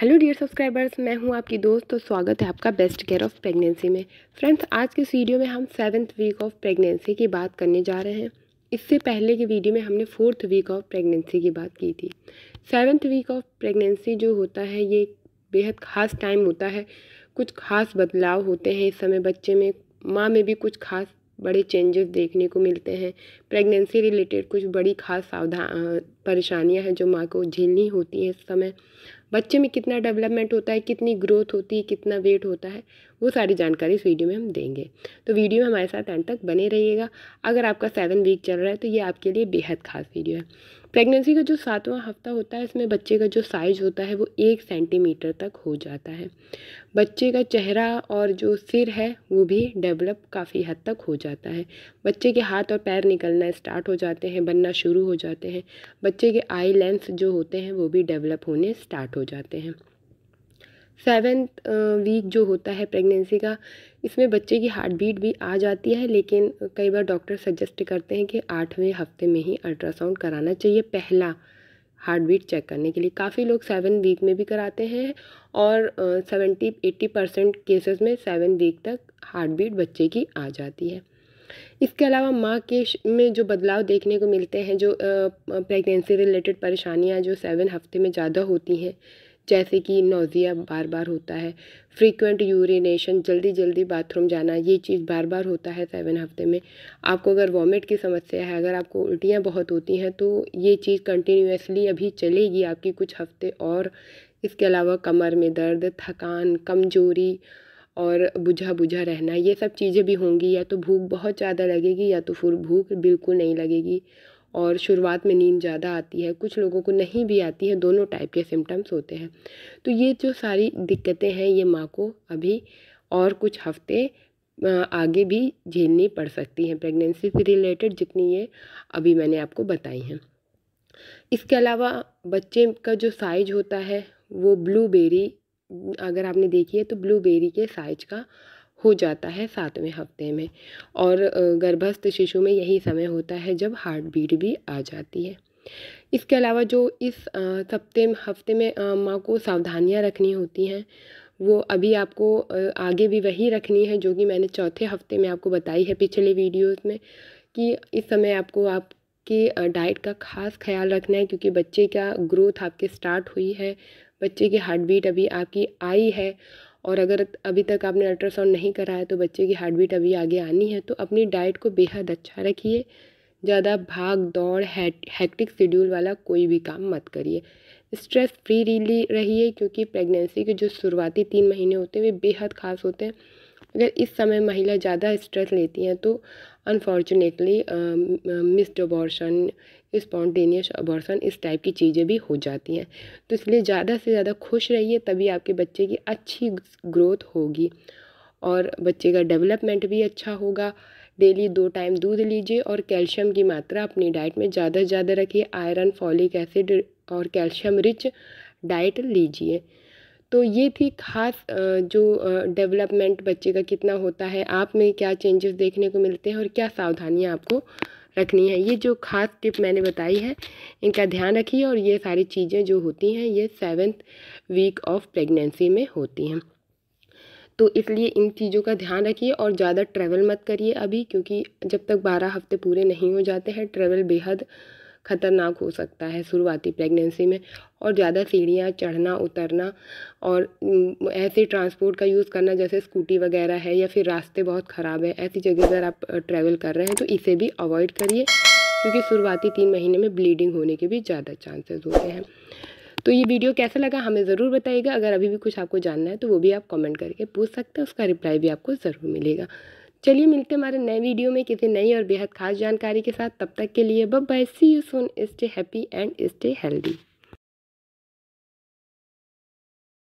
hello dear subscribers मैं हूं आपकी दोस्त तो स्वागत है आपका बेस्ट केयर ऑफ़ प्रेगनेंसी में फ्रेंड्स आज के इस वीडियो में हम सेवन्थ वीक ऑफ प्रेगनेंसी की बात करने जा रहे हैं इससे पहले की वीडियो में हमने फोर्थ वीक ऑफ प्रेगनेंसी की बात की थी सेवन्थ वीक ऑफ प्रेगनेंसी जो होता है ये बेहद ख़ास टाइम होता है कुछ खास बदलाव होते हैं इस समय बच्चे में माँ में भी कुछ खास बड़े चेंजेस देखने को मिलते हैं प्रेगनेंसी रिलेटेड कुछ बड़ी खास सावधान परेशानियां हैं जो माँ को झेलनी होती हैं इस समय बच्चे में कितना डेवलपमेंट होता है कितनी ग्रोथ होती है कितना वेट होता है वो सारी जानकारी इस वीडियो में हम देंगे तो वीडियो में हमारे साथ एंड तक बने रहिएगा अगर आपका सेवन वीक चल रहा है तो ये आपके लिए बेहद खास वीडियो है प्रेगनेंसी का जो सातवां हफ्ता होता है इसमें बच्चे का जो साइज होता है वो एक सेंटीमीटर तक हो जाता है बच्चे का चेहरा और जो सिर है वो भी डेवलप काफ़ी हद तक हो जाता है बच्चे के हाथ और पैर निकलना स्टार्ट हो जाते हैं बनना शुरू हो जाते हैं बच्चे के आई लेंस जो होते हैं वो भी डेवलप होने स्टार्ट हो जाते हैं सेवेंथ वीक जो होता है प्रेगनेंसी का इसमें बच्चे की हार्ट बीट भी आ जाती है लेकिन कई बार डॉक्टर सजेस्ट करते हैं कि आठवें हफ्ते में ही अल्ट्रासाउंड कराना चाहिए पहला हार्ट बीट चेक करने के लिए काफ़ी लोग सेवन वीक में भी कराते हैं और सेवेंटी एट्टी परसेंट केसेस में सेवन वीक तक हार्ट बीट बच्चे की आ जाती है इसके अलावा माँ के में जो बदलाव देखने को मिलते हैं जो प्रेगनेंसी रिलेटेड परेशानियाँ जो सेवन हफ्ते में ज़्यादा होती हैं जैसे कि नोज़िया बार बार होता है फ्रीक्वेंट यूरिनेशन जल्दी जल्दी बाथरूम जाना ये चीज़ बार बार होता है सेवन हफ्ते में आपको अगर वॉमिट की समस्या है अगर आपको उल्टियाँ बहुत होती हैं तो ये चीज़ कंटिन्यूसली अभी चलेगी आपकी कुछ हफ्ते और इसके अलावा कमर में दर्द थकान कमजोरी और बुझा बुझा रहना ये सब चीज़ें भी होंगी या तो भूख बहुत ज़्यादा लगेगी या तो फिर भूख बिल्कुल नहीं लगेगी और शुरुआत में नींद ज़्यादा आती है कुछ लोगों को नहीं भी आती है दोनों टाइप के सिम्टम्स होते हैं तो ये जो सारी दिक्कतें हैं ये माँ को अभी और कुछ हफ्ते आगे भी झेलनी पड़ सकती हैं प्रेगनेंसी से रिलेटेड जितनी ये अभी मैंने आपको बताई हैं इसके अलावा बच्चे का जो साइज होता है वो ब्लूबेरी अगर आपने देखी है तो ब्लूबेरी के साइज का हो जाता है सातवें हफ्ते में और गर्भस्थ शिशु में यही समय होता है जब हार्ट बीट भी आ जाती है इसके अलावा जो इस सप्ते हफ्ते में माँ को सावधानियाँ रखनी होती हैं वो अभी आपको आगे भी वही रखनी है जो कि मैंने चौथे हफ्ते में आपको बताई है पिछले वीडियोस में कि इस समय आपको आपके डाइट का खास ख्याल रखना है क्योंकि बच्चे का ग्रोथ आपके स्टार्ट हुई है बच्चे की हार्ट बीट अभी आपकी आई है और अगर अभी तक आपने अल्ट्रासाउंड नहीं कराया तो बच्चे की हार्ट बीट अभी आगे आनी है तो अपनी डाइट को बेहद अच्छा रखिए ज़्यादा भाग दौड़ हैक्टिक शेड्यूल वाला कोई भी काम मत करिए स्ट्रेस फ्री रहिए क्योंकि प्रेगनेंसी के जो शुरुआती तीन महीने होते हैं वे बेहद ख़ास होते हैं अगर इस समय महिला ज़्यादा स्ट्रेस लेती हैं तो unfortunately missed abortion spontaneous abortion इस टाइप की चीज़ें भी हो जाती हैं तो इसलिए ज़्यादा से ज़्यादा खुश रहिए तभी आपके बच्चे की अच्छी ग्रोथ होगी और बच्चे का डेवलपमेंट भी अच्छा होगा डेली दो टाइम दूध लीजिए और कैल्शियम की मात्रा अपनी डाइट में ज़्यादा से ज़्यादा रखिए आयरन फॉलिक एसिड और कैल्शियम रिच डाइट लीजिए तो ये थी खास जो डेवलपमेंट बच्चे का कितना होता है आप में क्या चेंजेस देखने को मिलते हैं और क्या सावधानियाँ आपको रखनी है ये जो खास टिप मैंने बताई है इनका ध्यान रखिए और ये सारी चीज़ें जो होती हैं ये सेवेंथ वीक ऑफ प्रेगनेंसी में होती हैं तो इसलिए इन चीज़ों का ध्यान रखिए और ज़्यादा ट्रैवल मत करिए अभी क्योंकि जब तक बारह हफ्ते पूरे नहीं हो जाते हैं ट्रैवल बेहद ख़तरनाक हो सकता है शुरुआती प्रेगनेंसी में और ज़्यादा सीढ़ियाँ चढ़ना उतरना और ऐसे ट्रांसपोर्ट का यूज़ करना जैसे स्कूटी वगैरह है या फिर रास्ते बहुत ख़राब है ऐसी जगह अगर आप ट्रैवल कर रहे हैं तो इसे भी अवॉइड करिए क्योंकि शुरुआती तीन महीने में ब्लीडिंग होने के भी ज़्यादा चांसेस होते हैं तो ये वीडियो कैसा लगा हमें ज़रूर बताइएगा अगर अभी भी कुछ आपको जानना है तो वो भी आप कमेंट करके पूछ सकते हैं उसका रिप्लाई भी आपको ज़रूर मिलेगा चलिए मिलते हमारे नए वीडियो में किसी नई और बेहद खास जानकारी के साथ तब तक के लिए बब bye see you soon stay happy and stay healthy